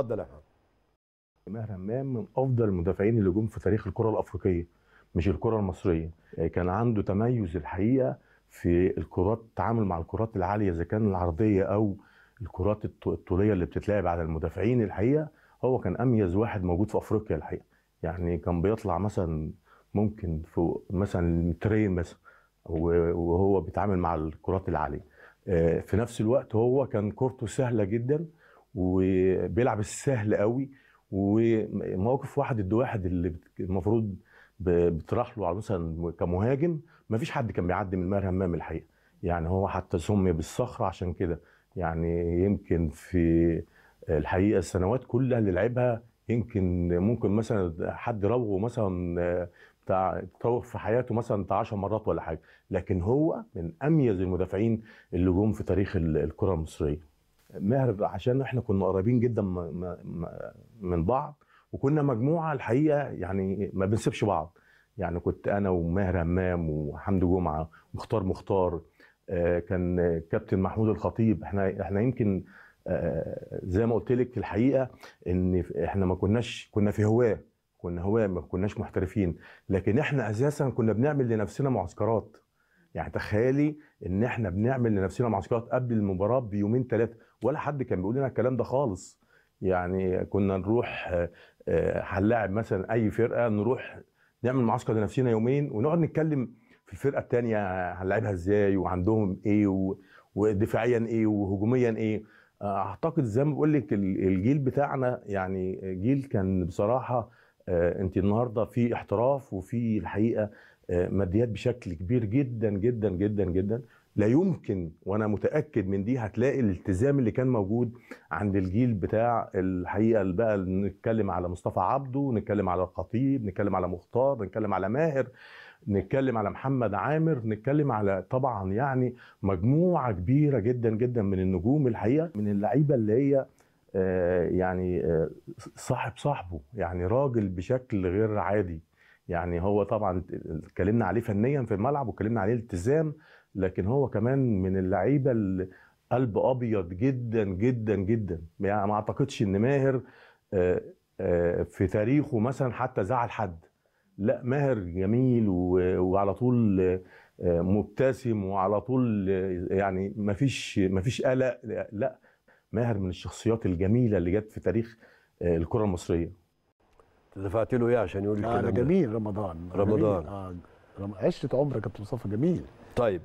اتفضل يا احمد ماهر همام من افضل المدافعين اللي جم في تاريخ الكره الافريقيه مش الكره المصريه آه، كان عنده تميز الحقيقه في الكرات التعامل مع الكرات العاليه اذا كان العرضيه او الكرات الطوليه اللي بتتلعب على المدافعين الحقيقه هو كان اميز واحد موجود في افريقيا الحقيقه يعني كان بيطلع مثلا ممكن فوق مثلا المترين مثلا وهو بيتعامل مع الكرات العاليه آه، في نفس الوقت هو كان كورته سهله جدا وبيلعب السهل قوي ومواقف واحد ضد واحد اللي المفروض بتراح له على مثلا كمهاجم ما فيش حد كان بيعدي من ماهر همام الحقيقه يعني هو حتى سمي بالصخره عشان كده يعني يمكن في الحقيقه السنوات كلها اللي لعبها يمكن ممكن مثلا حد راوغه مثلا بتاع تراوغ في حياته مثلا بتاع 10 مرات ولا حاجه لكن هو من اميز المدافعين اللي جم في تاريخ الكره المصريه مهر عشان احنا كنا قريبين جدا من بعض وكنا مجموعه الحقيقه يعني ما بنسيبش بعض يعني كنت انا وماهر همام وحمد جمعه ومختار مختار آه، كان كابتن محمود الخطيب احنا احنا يمكن آه، زي ما قلت لك الحقيقه ان احنا ما كناش كنا في هواه كنا هواه ما كناش محترفين لكن احنا اساسا كنا بنعمل لنفسنا معسكرات يعني تخيلي ان احنا بنعمل لنفسنا معسكرات قبل المباراه بيومين ثلاثه ولا حد كان بيقول لنا الكلام ده خالص يعني كنا نروح آه، آه، هنلاعب مثلا اي فرقه نروح نعمل معسكر لنفسنا يومين ونقعد نتكلم في الفرقه الثانيه هنلاعبها ازاي وعندهم ايه ودفاعيا ايه وهجوميا ايه آه، اعتقد زي ما بقول لك الجيل بتاعنا يعني جيل كان بصراحه آه، انت النهارده في احتراف وفي الحقيقه آه، ماديات بشكل كبير جدا جدا جدا جدا لا يمكن وانا متاكد من دي هتلاقي الالتزام اللي كان موجود عند الجيل بتاع الحقيقه اللي بقى نتكلم على مصطفى عبده نتكلم على الخطيب نتكلم على مختار نتكلم على ماهر نتكلم على محمد عامر نتكلم على طبعا يعني مجموعه كبيره جدا جدا من النجوم الحقيقه من اللعيبه اللي هي آه، يعني آه، صاحب صاحبه يعني راجل بشكل غير عادي يعني هو طبعا اتكلمنا عليه فنيا في الملعب واتكلمنا عليه التزام لكن هو كمان من اللعيبه قلب ابيض جدا جدا جدا يعني ما اعتقدش ان ماهر آه، في تاريخه مثلا حتى زعل حد لا ماهر جميل وعلى طول مبتسم وعلى طول يعني ما فيش ما فيش قلق لا ماهر من الشخصيات الجميله اللي جت في تاريخ آه، الكره المصريه دفعت له ايه عشان يقول آه، الكلام آه جميل رمضان رمضان رمضان. آه عشره عمر كابتن مصطفى جميل طيب